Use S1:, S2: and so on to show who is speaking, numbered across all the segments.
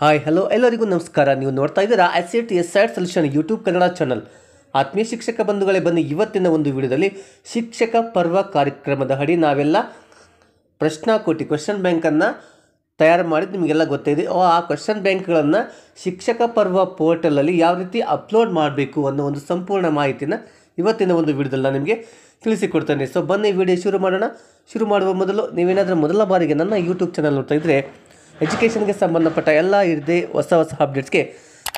S1: hi hello ಎಲ್ಲರಿಗೂ ನಮಸ್ಕಾರ ನೀವು ನೋಡ್ತಾ ಇದ್ದೀರಾ S C T S sad solution YouTube Kannada channel ಆತ್ಮೀಯ ಶಿಕ್ಷಕ ಬಂಧುಗಳೇ ಬನ್ನಿ ಇವತ್ತಿನ ಒಂದು ವಿಡಿಯೋದಲ್ಲಿ ಶಿಕ್ಷಕ ಪರ್ವ ಕಾರ್ಯಕ್ರಮದ ಅಡಿ ನಾವೆಲ್ಲ ಪ್ರಶ್ನಾಕೋಟಿ ಕ್ವೆಶನ್ ಬ್ಯಾಂಕನ್ನು ತಯಾರು ಮಾಡಿದ್ದು ನಿಮಗೆಲ್ಲ ಗೊತ್ತಿದೆ ಆ ಕ್ವೆಶನ್ ಬ್ಯಾಂಕ್ಗಳನ್ನು ಶಿಕ್ಷಕ ಪರ್ವ ಪೋರ್ಟಲಲ್ಲಿ ಯಾವ ರೀತಿ ಅಪ್ಲೋಡ್ ಮಾಡಬೇಕು ಅನ್ನೋ ಒಂದು ಸಂಪೂರ್ಣ ಮಾಹಿತಿನ ಇವತ್ತಿನ ಒಂದು ವಿಡಿಯೋದಲ್ಲಿ ನಾನು ನಿಮಗೆ ತಿಳಿಸಿಕೊಡ್ತೇನೆ ಸೊ ಬನ್ನಿ ವಿಡಿಯೋ ಶುರು ಮಾಡೋಣ ಶುರು ಮಾಡುವ ಮೊದಲು ನೀವೇನಾದರೂ ಮೊದಲ ಬಾರಿಗೆ ನನ್ನ ಯೂಟ್ಯೂಬ್ ಚಾನಲ್ ನೋಡ್ತಾ ಇದ್ದರೆ ಎಜುಕೇಷನ್ಗೆ ಸಂಬಂಧಪಟ್ಟ ಎಲ್ಲ ಇರದೆ ಹೊಸ ಹೊಸ ಅಪ್ಡೇಟ್ಸ್ಗೆ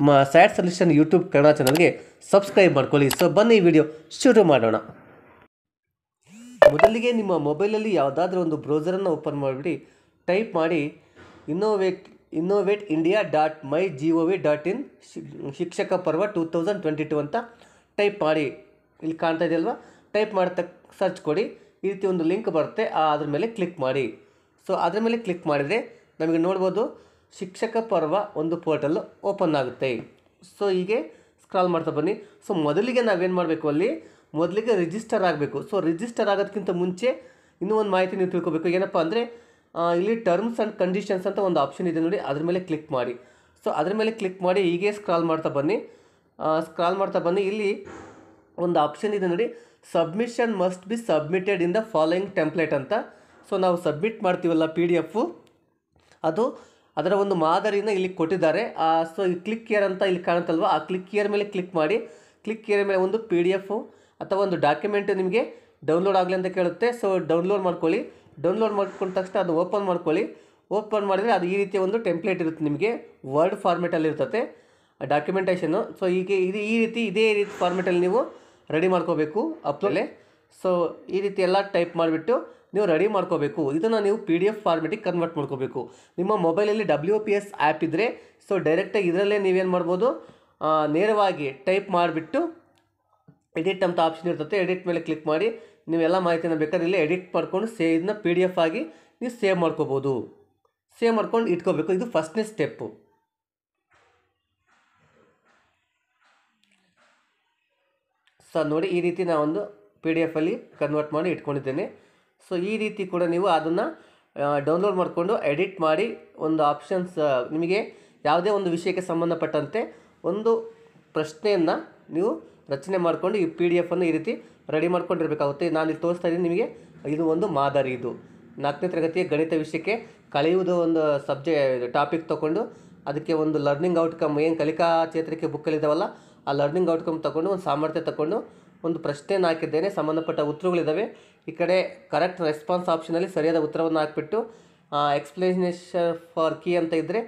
S1: ಮ ಸ್ಯಾಟ್ ಸಲ್ಯೂಷನ್ ಯೂಟ್ಯೂಬ್ ಕನ್ನಡ ಚಾನಲ್ಗೆ ಸಬ್ಸ್ಕ್ರೈಬ್ ಮಾಡ್ಕೊಳ್ಳಿ ಸೊ ಬನ್ನಿ ಈ ವಿಡಿಯೋ ಶುರು ಮಾಡೋಣ ಮೊದಲಿಗೆ ನಿಮ್ಮ ಮೊಬೈಲಲ್ಲಿ ಯಾವುದಾದ್ರೂ ಒಂದು ಬ್ರೌಸರನ್ನು ಓಪನ್ ಮಾಡಿಬಿಡಿ ಟೈಪ್ ಮಾಡಿ innovate innovate India dot my G O V dot in Shikshak Parv two thousand twenty two ಅಂತ ಟೈಪ್ ಮಾಡಿ ಇಲ್ಲಿ ಕಾಣ್ತಾ ಇದೆಯಲ್ವಾ ಟೈಪ್ ಮಾಡ್ತಾ ಸರ್ಚ್ ಕೊಡಿ ಈ ರೀತಿ ಒಂದು ಲಿಂಕ್ ಬರುತ್ತೆ ಅದ್ರ ಮೇಲೆ ಕ್ಲಿಕ್ ಮಾಡಿ ಸೊ ಅದ್ರ ಮೇಲೆ ಕ್ಲಿಕ್ ಮಾಡಿದರೆ ನಮಗೆ ನೋಡ್ಬೋದು ಶಿಕ್ಷಕ ಪರ್ವ ಒಂದು ಪೋರ್ಟಲ್ ಓಪನ್ ಆಗುತ್ತೆ ಸೊ ಹೀಗೆ ಸ್ಕ್ರಾಲ್ ಮಾಡ್ತಾ ಬನ್ನಿ ಸೊ ಮೊದಲಿಗೆ ನಾವೇನು ಮಾಡಬೇಕು ಅಲ್ಲಿ ಮೊದಲಿಗೆ ರಿಜಿಸ್ಟರ್ ಆಗಬೇಕು ಸೊ ರಿಜಿಸ್ಟರ್ ಆಗೋದಕ್ಕಿಂತ ಮುಂಚೆ ಇನ್ನೂ ಒಂದು ಮಾಹಿತಿ ನೀವು ತಿಳ್ಕೊಬೇಕು ಏನಪ್ಪ ಅಂದರೆ ಇಲ್ಲಿ ಟರ್ಮ್ಸ್ ಆ್ಯಂಡ್ ಕಂಡೀಷನ್ಸ್ ಅಂತ ಒಂದು ಆಪ್ಷನ್ ಇದೆ ನೋಡಿ ಅದ್ರ ಮೇಲೆ ಕ್ಲಿಕ್ ಮಾಡಿ ಸೊ ಅದ್ರ ಮೇಲೆ ಕ್ಲಿಕ್ ಮಾಡಿ ಹೀಗೆ ಸ್ಕ್ರಾಲ್ ಮಾಡ್ತಾ ಬನ್ನಿ ಸ್ಕ್ರಾಲ್ ಮಾಡ್ತಾ ಬನ್ನಿ ಇಲ್ಲಿ ಒಂದು ಆಪ್ಷನ್ ಇದೆ ನೋಡಿ submission must be submitted in the following template ಅಂತ ಸೊ ನಾವು ಸಬ್ಮಿಟ್ ಮಾಡ್ತೀವಲ್ಲ ಪಿ ಡಿ ಎಫು ಅದು ಅದರ ಒಂದು ಮಾದರಿಯನ್ನು ಇಲ್ಲಿ ಕೊಟ್ಟಿದ್ದಾರೆ ಸೊ ಈ ಕ್ಲಿಕ್ ಕೇರ್ ಅಂತ ಇಲ್ಲಿ ಕಾಣುತ್ತಲ್ವ ಆ ಕ್ಲಿಕ್ ಕೇರ್ ಮೇಲೆ ಕ್ಲಿಕ್ ಮಾಡಿ ಕ್ಲಿಕ್ ಕೇರ್ ಮೇಲೆ ಒಂದು ಪಿ ಡಿ ಎಫು ಅಥವಾ ಒಂದು ಡಾಕ್ಯುಮೆಂಟ್ ನಿಮಗೆ ಡೌನ್ಲೋಡ್ ಆಗಲಿ ಅಂತ ಕೇಳುತ್ತೆ ಸೊ ಡೌನ್ಲೋಡ್ ಮಾಡ್ಕೊಳ್ಳಿ ಡೌನ್ಲೋಡ್ ಮಾಡ್ಕೊಂಡ ತಕ್ಷಣ ಅದು ಓಪನ್ ಮಾಡ್ಕೊಳ್ಳಿ ಓಪನ್ ಮಾಡಿದರೆ ಅದು ಈ ರೀತಿಯ ಒಂದು ಟೆಂಪ್ಲೇಟ್ ಇರುತ್ತೆ ನಿಮಗೆ ವರ್ಡ್ ಫಾರ್ಮೆಟಲ್ಲಿ ಇರ್ತದೆ ಡಾಕ್ಯುಮೆಂಟೇಷನ್ನು ಸೊ ಹೀಗೆ ಇದು ಈ ರೀತಿ ಇದೇ ರೀತಿ ಫಾರ್ಮೆಟಲ್ಲಿ ನೀವು ರೆಡಿ ಮಾಡ್ಕೋಬೇಕು ಅಪ್ಲೋಲೆ ಸೊ ಈ ರೀತಿ ಎಲ್ಲ ಟೈಪ್ ಮಾಡಿಬಿಟ್ಟು ನೀವು ರೆಡಿ ಮಾಡ್ಕೋಬೇಕು ಇದನ್ನು ನೀವು ಪಿ ಡಿ ಎಫ್ ಫಾರ್ಮೆಟಿಗೆ ಕನ್ವರ್ಟ್ ಮಾಡ್ಕೋಬೇಕು ನಿಮ್ಮ ಮೊಬೈಲಲ್ಲಿ ಡಬ್ಲ್ಯೂ ಪಿ ಎಸ್ ಆ್ಯಪ್ ಇದ್ದರೆ ಸೊ ಡೈರೆಕ್ಟಾಗಿ ಇದರಲ್ಲೇ ನೀವೇನು ಮಾಡ್ಬೋದು ನೇರವಾಗಿ ಟೈಪ್ ಮಾಡಿಬಿಟ್ಟು ಎಡಿಟ್ ಅಂತ ಆಪ್ಷನ್ ಇರ್ತದೆ ಎಡಿಟ್ ಮೇಲೆ ಕ್ಲಿಕ್ ಮಾಡಿ ನೀವೆಲ್ಲ ಮಾಹಿತಿನ ಬೇಕಾದ್ರೆ ಇಲ್ಲೇ ಎಡಿಟ್ ಮಾಡ್ಕೊಂಡು ಸೇ ಇದನ್ನ ಪಿ ಡಿ ಎಫ್ ಆಗಿ ನೀವು ಸೇವ್ ಮಾಡ್ಕೋಬೋದು ಸೇವ್ ಮಾಡ್ಕೊಂಡು ಇಟ್ಕೋಬೇಕು ಇದು ಫಸ್ಟ್ನೇ ಸ್ಟೆಪ್ಪು ಸೊ ನೋಡಿ ಈ ರೀತಿ ನಾವೊಂದು ಪಿ ಡಿ ಎಫಲ್ಲಿ ಕನ್ವರ್ಟ್ ಮಾಡಿ ಇಟ್ಕೊಂಡಿದ್ದೇನೆ ಸೊ ಈ ರೀತಿ ಕೂಡ ನೀವು ಅದನ್ನು ಡೌನ್ಲೋಡ್ ಮಾಡಿಕೊಂಡು ಎಡಿಟ್ ಮಾಡಿ ಒಂದು ಆಪ್ಷನ್ಸ್ ನಿಮಗೆ ಯಾವುದೇ ಒಂದು ವಿಷಯಕ್ಕೆ ಸಂಬಂಧಪಟ್ಟಂತೆ ಒಂದು ಪ್ರಶ್ನೆಯನ್ನು ನೀವು ರಚನೆ ಮಾಡಿಕೊಂಡು ಈ ಪಿ ಡಿ ಎಫನ್ನು ಈ ರೀತಿ ರೆಡಿ ಮಾಡ್ಕೊಂಡಿರಬೇಕಾಗುತ್ತೆ ನಾನು ಇಲ್ಲಿ ತೋರಿಸ್ತಾ ಇದ್ದೀನಿ ನಿಮಗೆ ಇದು ಒಂದು ಮಾದರಿ ಇದು ನಾಲ್ಕನೇ ತರಗತಿಯ ಗಣಿತ ವಿಷಯಕ್ಕೆ ಕಳೆಯುವುದು ಒಂದು ಸಬ್ಜೆ ಟಾಪಿಕ್ ತೊಗೊಂಡು ಅದಕ್ಕೆ ಒಂದು ಲರ್ನಿಂಗ್ ಔಟ್ಕಮ್ ಏನು ಕಲಿಕಾ ಚೇತರಿಕೆ ಬುಕ್ಕಲ್ಲಿದ್ದಾವಲ್ಲ ಆ ಲರ್ನಿಂಗ್ ಔಟ್ಕಮ್ ತೊಗೊಂಡು ಒಂದು ಸಾಮರ್ಥ್ಯ ತಗೊಂಡು ಒಂದು ಪ್ರಶ್ನೆಯನ್ನು ಹಾಕಿದ್ದೇನೆ ಸಂಬಂಧಪಟ್ಟ ಉತ್ತರಗಳಿದ್ದಾವೆ ಈ ಕಡೆ ಕರೆಕ್ಟ್ ರೆಸ್ಪಾನ್ಸ್ ಆಪ್ಷನಲ್ಲಿ ಸರಿಯಾದ ಉತ್ತರವನ್ನು ಹಾಕಿಬಿಟ್ಟು ಎಕ್ಸ್ಪ್ಲನೇಷನ್ ಫಾರ್ ಕೀ ಅಂತ ಇದ್ದರೆ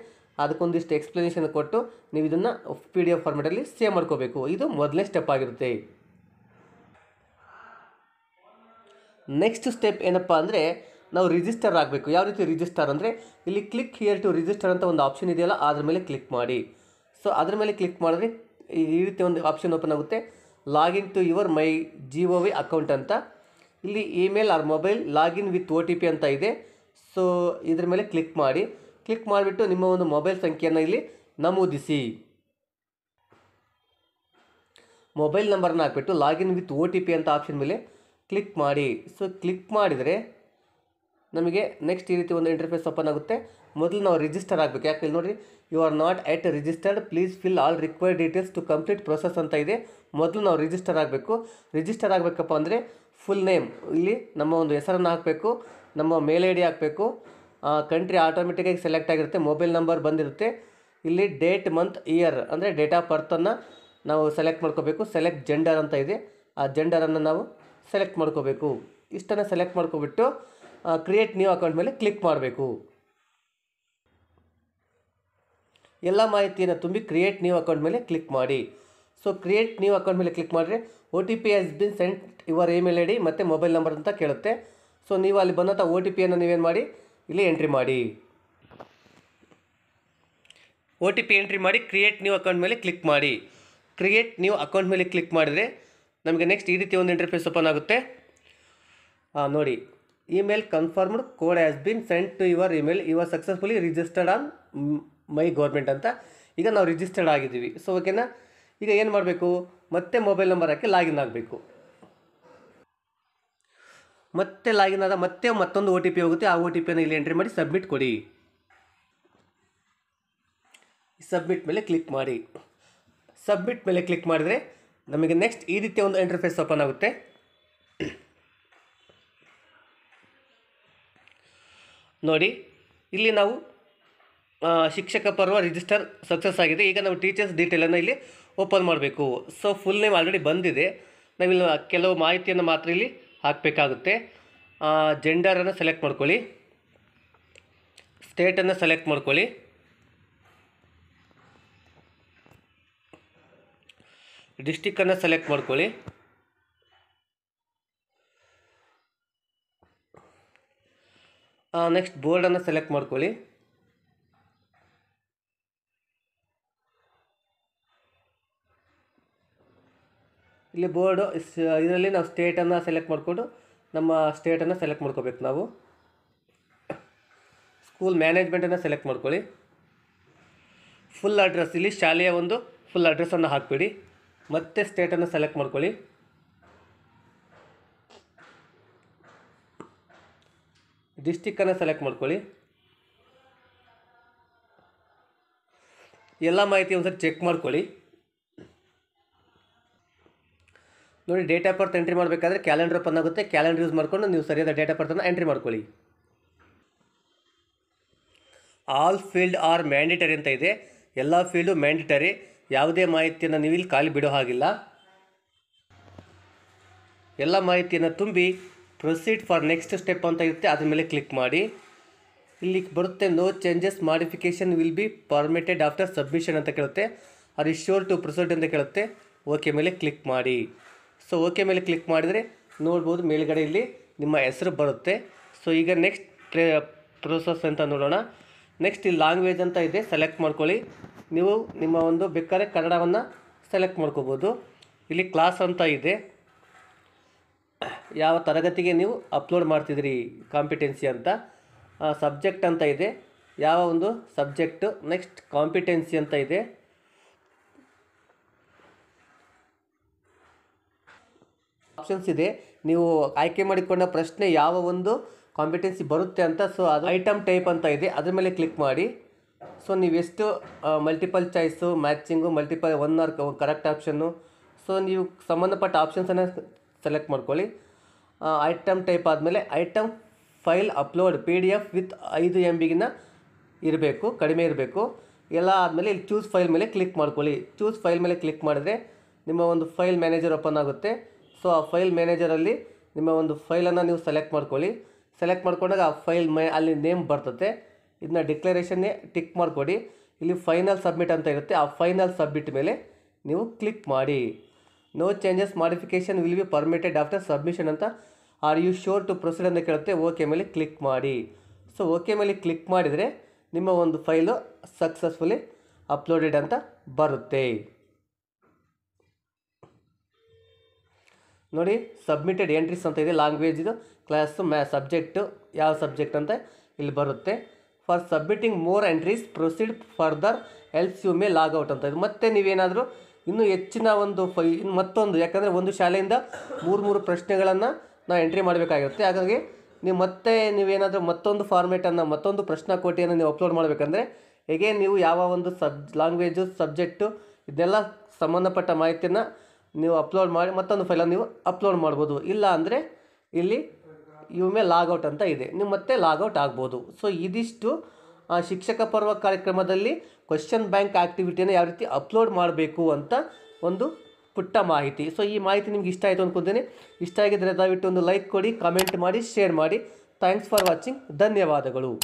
S1: ಅದಕ್ಕೊಂದಿಷ್ಟು ಎಕ್ಸ್ಪ್ಲನೇಷನ್ ಕೊಟ್ಟು ನೀವು ಇದನ್ನು ಪಿ ಡಿ ಎಫ್ ಫಾರ್ಮೆಟಲ್ಲಿ ಸೇವ್ ಮಾಡ್ಕೋಬೇಕು ಇದು ಮೊದಲನೇ ಸ್ಟೆಪ್ ಆಗಿರುತ್ತೆ ನೆಕ್ಸ್ಟ್ ಸ್ಟೆಪ್ ಏನಪ್ಪ ಅಂದರೆ ನಾವು ರಿಜಿಸ್ಟರ್ ಆಗಬೇಕು ಯಾವ ರೀತಿ ರಿಜಿಸ್ಟರ್ ಅಂದರೆ ಇಲ್ಲಿ ಕ್ಲಿಕ್ ಹಿಯರ್ ಟು ರಿಜಿಸ್ಟರ್ ಅಂತ ಒಂದು ಆಪ್ಷನ್ ಇದೆಯಲ್ಲ ಅದ್ರ ಮೇಲೆ ಕ್ಲಿಕ್ ಮಾಡಿ ಸೊ ಅದ್ರ ಮೇಲೆ ಕ್ಲಿಕ್ ಮಾಡಿದ್ರೆ ಈ ರೀತಿ ಒಂದು ಆಪ್ಷನ್ ಓಪನ್ ಆಗುತ್ತೆ login to your my G O V account ಅಂತ ಇಲ್ಲಿ email or mobile login with O T P ಅಂತ ಇದೆ ಸೊ ಇದ್ರ ಮೇಲೆ ಕ್ಲಿಕ್ ಮಾಡಿ ಕ್ಲಿಕ್ ಮಾಡಿಬಿಟ್ಟು ನಿಮ್ಮ ಒಂದು ಮೊಬೈಲ್ ಸಂಖ್ಯೆಯನ್ನು ಇಲ್ಲಿ ನಮೂದಿಸಿ ಮೊಬೈಲ್ ನಂಬರ್ನ ಹಾಕ್ಬಿಟ್ಟು login with O T P ಅಂತ ಆಪ್ಷನ್ ಮೇಲೆ ಕ್ಲಿಕ್ ಮಾಡಿ ಸೊ ಕ್ಲಿಕ್ ಮಾಡಿದರೆ ನಮಗೆ ನೆಕ್ಸ್ಟ್ ಈ ರೀತಿ ಒಂದು ಇಂಟರ್ಫೇಸ್ ಓಪನ್ ಆಗುತ್ತೆ ಮೊದಲು ನಾವು ರಿಜಿಸ್ಟರ್ ಆಗಬೇಕು ಯಾಕೆ ಇಲ್ಲಿ ನೋಡಿ you are not yet registered please fill all required details to complete process ಅಂತ ಇದೆ ಮೊದಲು ನಾವು ರಿಜಿಸ್ಟರ್ ಆಗಬೇಕು ರಿಜಿಸ್ಟರ್ ಆಗಬೇಕಪ್ಪ ಅಂದರೆ ಫುಲ್ ನೇಮ್ ಇಲ್ಲಿ ನಮ್ಮ ಒಂದು ಹೆಸರನ್ನು ಹಾಕಬೇಕು ನಮ್ಮ ಮೇಲ್ ಐ ಡಿ ಹಾಕಬೇಕು ಕಂಟ್ರಿ ಆಟೋಮೆಟಿಕಾಗಿ ಸೆಲೆಕ್ಟ್ ಆಗಿರುತ್ತೆ ಮೊಬೈಲ್ ನಂಬರ್ ಬಂದಿರುತ್ತೆ ಇಲ್ಲಿ ಡೇಟ್ ಮಂತ್ ಇಯರ್ ಅಂದರೆ ಡೇಟ್ ಆಫ್ ಬರ್ತನ್ನು ನಾವು ಸೆಲೆಕ್ಟ್ ಮಾಡ್ಕೋಬೇಕು ಸೆಲೆಕ್ಟ್ ಜೆಂಡರ್ ಅಂತ ಇದೆ ಆ ಜೆಂಡರನ್ನು ನಾವು ಸೆಲೆಕ್ಟ್ ಮಾಡ್ಕೋಬೇಕು ಇಷ್ಟನ್ನು ಸೆಲೆಕ್ಟ್ ಮಾಡ್ಕೊಬಿಟ್ಟು ಕ್ರಿಯೇಟ್ ನ್ಯೂ ಅಕೌಂಟ್ ಮೇಲೆ ಕ್ಲಿಕ್ ಮಾಡಬೇಕು ಎಲ್ಲ ಮಾಹಿತಿಯನ್ನು ತುಂಬಿ ಕ್ರಿಯೇಟ್ ನ್ಯೂ ಅಕೌಂಟ್ ಮೇಲೆ ಕ್ಲಿಕ್ ಮಾಡಿ ಸೊ ಕ್ರಿಯೇಟ್ ನ್ಯೂ ಅಕೌಂಟ್ ಮೇಲೆ ಕ್ಲಿಕ್ ಮಾಡಿದ್ರೆ O T P is been sent your email I D ಮತ್ತು ಮೊಬೈಲ್ ನಂಬರ್ ಅಂತ ಕೇಳುತ್ತೆ ಸೊ ನೀವು ಅಲ್ಲಿ ಬಂದಂಥ ಒ ಟಿ ಪಿಯನ್ನು ನೀವೇನು ಮಾಡಿ ಇಲ್ಲಿ ಎಂಟ್ರಿ ಮಾಡಿ ಒ ಟಿ ಪಿ ಎಂಟ್ರಿ ಮಾಡಿ ಕ್ರಿಯೇಟ್ ನ್ಯೂ ಅಕೌಂಟ್ ಮೇಲೆ ಕ್ಲಿಕ್ ಮಾಡಿ ಕ್ರಿಯೇಟ್ ನ್ಯೂ ಅಕೌಂಟ್ ಮೇಲೆ ಕ್ಲಿಕ್ ಮಾಡಿದರೆ ನಮಗೆ ನೆಕ್ಸ್ಟ್ ಈ ರೀತಿ ಒಂದು ಇಂಟರ್ಫೇಸ್ ಓಪನ್ ಆಗುತ್ತೆ ನೋಡಿ email confirmed code has been sent to your email your are successfully registered on my government ಅಂತ ಈಗ ನಾವು ರಿಜಿಸ್ಟರ್ಡ್ ಆಗಿದ್ದೀವಿ ಸೊ ಓಕೆನಾ ಈಗ ಏನು ಮಾಡಬೇಕು ಮತ್ತೆ ಮೊಬೈಲ್ ನಂಬರ್ ಹಾಕಿ ಲಾಗಿನ್ ಆಗಬೇಕು ಮತ್ತೆ ಲಾಗಿನ್ ಆದ ಮತ್ತೆ ಮತ್ತೊಂದು ಓ ಟಿ ಪಿ ಹೋಗುತ್ತೆ ಆ ಓ ಟಿ ಪಿಯನ್ನು ಇಲ್ಲಿ ಎಂಟ್ರಿ ಮಾಡಿ ಸಬ್ಮಿಟ್ ಕೊಡಿ ಸಬ್ಮಿಟ್ ಮೇಲೆ ಕ್ಲಿಕ್ ಮಾಡಿ ಸಬ್ಮಿಟ್ ಮೇಲೆ ಕ್ಲಿಕ್ ಮಾಡಿದರೆ ನಮಗೆ ನೆಕ್ಸ್ಟ್ ಈ ರೀತಿಯ ಒಂದು ಇಂಟರ್ಫೇಸ್ ಓಪನ್ ಆಗುತ್ತೆ ನೋಡಿ ಇಲ್ಲಿ ನಾವು ಶಿಕ್ಷಕ ಪರ್ವ ರಿಜಿಸ್ಟರ್ ಸಕ್ಸಸ್ ಆಗಿದೆ ಈಗ ನಾವು ಟೀಚರ್ಸ್ ಡೀಟೇಲನ್ನು ಇಲ್ಲಿ ಓಪನ್ ಮಾಡಬೇಕು ಸೊ ಫುಲ್ ನೇಮ್ ಆಲ್ರೆಡಿ ಬಂದಿದೆ ನಾವಿಲ್ಲಿ ಕೆಲವು ಮಾಹಿತಿಯನ್ನು ಮಾತ್ರ ಇಲ್ಲಿ ಹಾಕಬೇಕಾಗುತ್ತೆ ಜೆಂಡರನ್ನು ಸೆಲೆಕ್ಟ್ ಮಾಡ್ಕೊಳ್ಳಿ ಸ್ಟೇಟನ್ನು ಸೆಲೆಕ್ಟ್ ಮಾಡ್ಕೊಳ್ಳಿ ಡಿಸ್ಟಿಕನ್ನು ಸೆಲೆಕ್ಟ್ ಮಾಡ್ಕೊಳ್ಳಿ ನೆಕ್ಸ್ಟ್ ಬೋರ್ಡನ್ನು ಸೆಲೆಕ್ಟ್ ಮಾಡ್ಕೊಳ್ಳಿ ಇಲ್ಲಿ ಬೋರ್ಡು ಇದರಲ್ಲಿ ನಾವು ಸ್ಟೇಟನ್ನು ಸೆಲೆಕ್ಟ್ ಮಾಡಿಕೊಂಡು ನಮ್ಮ ಸ್ಟೇಟನ್ನು ಸೆಲೆಕ್ಟ್ ಮಾಡ್ಕೋಬೇಕು ನಾವು ಸ್ಕೂಲ್ ಮ್ಯಾನೇಜ್ಮೆಂಟನ್ನು ಸೆಲೆಕ್ಟ್ ಮಾಡ್ಕೊಳ್ಳಿ ಫುಲ್ ಅಡ್ರೆಸ್ ಇಲ್ಲಿ ಶಾಲೆಯ ಒಂದು ಫುಲ್ ಅಡ್ರೆಸ್ಸನ್ನು ಹಾಕಿಬಿಡಿ ಮತ್ತೆ ಸ್ಟೇಟನ್ನು ಸೆಲೆಕ್ಟ್ ಮಾಡ್ಕೊಳ್ಳಿ ಡಿಸ್ಟಿಕ್ಕನ್ನು ಸೆಲೆಕ್ಟ್ ಮಾಡ್ಕೊಳ್ಳಿ ಎಲ್ಲ ಮಾಹಿತಿ ಒಂದ್ಸರಿ ಚೆಕ್ ಮಾಡ್ಕೊಳ್ಳಿ ನೋಡಿ ಡೇಟ್ ಆಫ್ ಬರ್ತ್ ಎಂಟ್ರಿ ಮಾಡಬೇಕಾದ್ರೆ ಕ್ಯಾಲೆಂಡರ್ ಓಪನ್ ಆಗುತ್ತೆ ಕ್ಯಾಲೆಂಡರ್ ಯೂಸ್ ಮಾಡಿಕೊಂಡು ನೀವು ಸರಿಯಾದ ಡೇಟ್ ಆಫ್ ಬರ್ತನ್ನು ಎಂಟ್ರಿ ಮಾಡ್ಕೊಳ್ಳಿ ಆಲ್ ಫೀಲ್ಡ್ ಆರ್ ಮ್ಯಾಂಡಿಟರಿ ಅಂತ ಇದೆ ಎಲ್ಲ ಫೀಲ್ಡು ಮ್ಯಾಂಡಿಟರಿ ಯಾವುದೇ ಮಾಹಿತಿಯನ್ನು ನೀವು ಇಲ್ಲಿ ಖಾಲಿ ಬಿಡೋ ಹಾಗಿಲ್ಲ ಎಲ್ಲ ಮಾಹಿತಿಯನ್ನು ತುಂಬಿ ಪ್ರೊಸೀಡ್ ಫಾರ್ ನೆಕ್ಸ್ಟ್ ಸ್ಟೆಪ್ ಅಂತ ಇರುತ್ತೆ ಅದ್ರ ಮೇಲೆ ಕ್ಲಿಕ್ ಮಾಡಿ ಇಲ್ಲಿ ಬರುತ್ತೆ no changes modification will be permitted after submission ಅಂತ ಕೇಳುತ್ತೆ ಆರ್ ಶೋರ್ ಟು ಪ್ರೊಸೀಡ್ ಅಂತ ಕೇಳುತ್ತೆ ಓಕೆ ಮೇಲೆ ಕ್ಲಿಕ್ ಮಾಡಿ ಸೊ ಓಕೆ ಮೇಲೆ ಕ್ಲಿಕ್ ಮಾಡಿದರೆ ನೋಡ್ಬೋದು ಮೇಲುಗಡೆ ಇಲ್ಲಿ ನಿಮ್ಮ ಹೆಸರು ಬರುತ್ತೆ ಸೊ ಈಗ ನೆಕ್ಸ್ಟ್ ಪ್ರೇ ಪ್ರೋಸೆಸ್ ಅಂತ ನೋಡೋಣ ನೆಕ್ಸ್ಟ್ ಇಲ್ಲಿ ಲ್ಯಾಂಗ್ವೇಜ್ ಅಂತ ಇದೆ ಸೆಲೆಕ್ಟ್ ಮಾಡ್ಕೊಳ್ಳಿ ನೀವು ನಿಮ್ಮ ಒಂದು ಬೇಕಾದ್ರೆ ಕನ್ನಡವನ್ನು ಸೆಲೆಕ್ಟ್ ಮಾಡ್ಕೋಬೋದು ಇಲ್ಲಿ ಕ್ಲಾಸ್ ಅಂತ ಇದೆ ಯಾವ ತರಗತಿಗೆ ನೀವು ಅಪ್ಲೋಡ್ ಮಾಡ್ತಿದ್ರಿ ಕಾಂಪಿಟೆನ್ಸಿ ಅಂತ ಸಬ್ಜೆಕ್ಟ್ ಅಂತ ಇದೆ ಯಾವ ಒಂದು ಸಬ್ಜೆಕ್ಟು ನೆಕ್ಸ್ಟ್ ಕಾಂಪಿಟೆನ್ಸಿ ಅಂತ ಇದೆ ಆಪ್ಷನ್ಸ್ ಇದೆ ನೀವು ಆಯ್ಕೆ ಮಾಡಿಕೊಂಡ ಪ್ರಶ್ನೆ ಯಾವ ಒಂದು ಕಾಂಪಿಟೆನ್ಸಿ ಬರುತ್ತೆ ಅಂತ ಸೊ ಅದು ಐಟಮ್ ಟೈಪ್ ಅಂತ ಇದೆ ಅದ್ರ ಮೇಲೆ ಕ್ಲಿಕ್ ಮಾಡಿ ಸೊ ನೀವೆಷ್ಟು multiple choice matching multiple one or correct ಆಪ್ಷನ್ನು ಸೊ ನೀವು ಸಂಬಂಧಪಟ್ಟ ಆಪ್ಷನ್ಸನ್ನು ಸೆಲೆಕ್ಟ್ ಮಾಡ್ಕೊಳ್ಳಿ ಐಟಮ್ ಟೈಪ್ ಆದಮೇಲೆ item file upload P D F with ಐದು ಎಮ್ ಬಿಗಿನ ಇರಬೇಕು ಕಡಿಮೆ ಇರಬೇಕು ಎಲ್ಲ ಆದಮೇಲೆ ಇಲ್ಲಿ ಚೂಸ್ ಫೈಲ್ ಮೇಲೆ ಕ್ಲಿಕ್ ಮಾಡ್ಕೊಳ್ಳಿ ಚೂಸ್ ಫೈಲ್ ಮೇಲೆ ಕ್ಲಿಕ್ ಮಾಡಿದ್ರೆ ನಿಮ್ಮ ಒಂದು ಫೈಲ್ ಮ್ಯಾನೇಜರ್ ಓಪನ್ ಆಗುತ್ತೆ ಸೊ ಆ ಫೈಲ್ ಮ್ಯಾನೇಜರಲ್ಲಿ ನಿಮ್ಮ ಒಂದು ಫೈಲನ್ನು ನೀವು ಸೆಲೆಕ್ಟ್ ಮಾಡ್ಕೊಳ್ಳಿ ಸೆಲೆಕ್ಟ್ ಮಾಡ್ಕೊಂಡಾಗ ಆ ಫೈಲ್ ಮೈ ಅಲ್ಲಿ ನೇಮ್ ಬರ್ತದೆ ಇದನ್ನ ಡಿಕ್ಲರೇಷನ್ನೇ ಟಿಕ್ ಮಾಡಿಕೊಡಿ ಇಲ್ಲಿ ಫೈನಲ್ ಸಬ್ಮಿಟ್ ಅಂತ ಇರುತ್ತೆ ಆ ಫೈನಲ್ ಸಬ್ಮಿಟ್ ಮೇಲೆ ನೀವು ಕ್ಲಿಕ್ ಮಾಡಿ no changes modification will be permitted after submission ಅಂತ are you sure to proceed ಅಂತ ಕೇಳುತ್ತೆ ಓಕೆ ಮೇಲೆ ಕ್ಲಿಕ್ ಮಾಡಿ ಸೊ ಓಕೆ ಮೇಲೆ ಕ್ಲಿಕ್ ಮಾಡಿದರೆ ನಿಮ್ಮ ಒಂದು ಫೈಲು ಸಕ್ಸಸ್ಫುಲಿ ಅಪ್ಲೋಡೆಡ್ ಅಂತ ಬರುತ್ತೆ ನೋಡಿ ಸಬ್ಮಿಟೆಡ್ ಎಂಟ್ರೀಸ್ ಅಂತ ಇದೆ ಲ್ಯಾಂಗ್ವೇಜ್ ಇದು ಕ್ಲಾಸು ಮ್ಯಾ ಸಬ್ಜೆಕ್ಟು ಯಾವ ಸಬ್ಜೆಕ್ಟ್ ಅಂತ ಇಲ್ಲಿ ಬರುತ್ತೆ for submitting more entries proceed further else you may out ಅಂತ ಇದು ಮತ್ತೆ ನೀವೇನಾದರೂ ಇನ್ನೂ ಹೆಚ್ಚಿನ ಒಂದು ಫೈ ಮತ್ತೊಂದು ಯಾಕಂದರೆ ಒಂದು ಶಾಲೆಯಿಂದ ಮೂರು ಮೂರು ಪ್ರಶ್ನೆಗಳನ್ನು ನಾವು ಎಂಟ್ರಿ ಮಾಡಬೇಕಾಗಿರುತ್ತೆ ಹಾಗಾಗಿ ನೀವು ಮತ್ತೆ ನೀವೇನಾದರೂ ಮತ್ತೊಂದು ಫಾರ್ಮೇಟನ್ನು ಮತ್ತೊಂದು ಪ್ರಶ್ನಾಕೋಟಿಯನ್ನು ನೀವು ಅಪ್ಲೋಡ್ ಮಾಡಬೇಕಂದ್ರೆ ಹೇಗೆ ನೀವು ಯಾವ ಒಂದು ಸಬ್ ಲ್ಯಾಂಗ್ವೇಜು ಸಬ್ಜೆಕ್ಟು ಇದೆಲ್ಲ ಸಂಬಂಧಪಟ್ಟ ಮಾಹಿತಿಯನ್ನು ನೀವು ಅಪ್ಲೋಡ್ ಮಾಡಿ ಮತ್ತೊಂದು ಫೈಲನ್ನು ನೀವು ಅಪ್ಲೋಡ್ ಮಾಡ್ಬೋದು ಇಲ್ಲ ಅಂದರೆ ಇಲ್ಲಿ ಲಾಗ್ ಲಾಗೌಟ್ ಅಂತ ಇದೆ ನೀವು ಮತ್ತೆ ಲಾಗೌಟ್ ಆಗ್ಬೋದು ಸೊ ಇದಿಷ್ಟು ಶಿಕ್ಷಕ ಪರ್ವ ಕಾರ್ಯಕ್ರಮದಲ್ಲಿ ಕ್ವಶನ್ ಬ್ಯಾಂಕ್ ಆ್ಯಕ್ಟಿವಿಟಿಯನ್ನು ಯಾವ ರೀತಿ ಅಪ್ಲೋಡ್ ಮಾಡಬೇಕು ಅಂತ ಒಂದು ಪುಟ್ಟ ಮಾಹಿತಿ ಸೊ ಈ ಮಾಹಿತಿ ನಿಮ್ಗೆ ಇಷ್ಟ ಆಯಿತು ಅಂದ್ಕೊಂಡಿದ್ದೀನಿ ಇಷ್ಟ ಆಗಿದ್ದರೆ ದಯವಿಟ್ಟು ಒಂದು ಲೈಕ್ ಕೊಡಿ ಕಮೆಂಟ್ ಮಾಡಿ ಶೇರ್ ಮಾಡಿ ಥ್ಯಾಂಕ್ಸ್ ಫಾರ್ ವಾಚಿಂಗ್ ಧನ್ಯವಾದಗಳು